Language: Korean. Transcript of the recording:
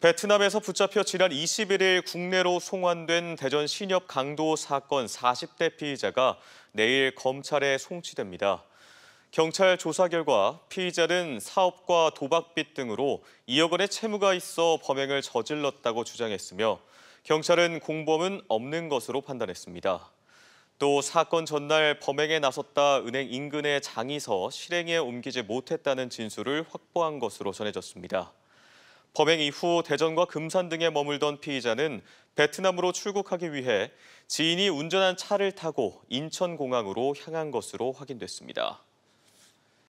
베트남에서 붙잡혀 지난 21일 국내로 송환된 대전 신협 강도 사건 40대 피의자가 내일 검찰에 송치됩니다. 경찰 조사 결과 피의자는 사업과 도박빚 등으로 2억 원의 채무가 있어 범행을 저질렀다고 주장했으며 경찰은 공범은 없는 것으로 판단했습니다. 또 사건 전날 범행에 나섰다 은행 인근의 장이서 실행에 옮기지 못했다는 진술을 확보한 것으로 전해졌습니다. 범행 이후 대전과 금산 등에 머물던 피의자는 베트남으로 출국하기 위해 지인이 운전한 차를 타고 인천공항으로 향한 것으로 확인됐습니다.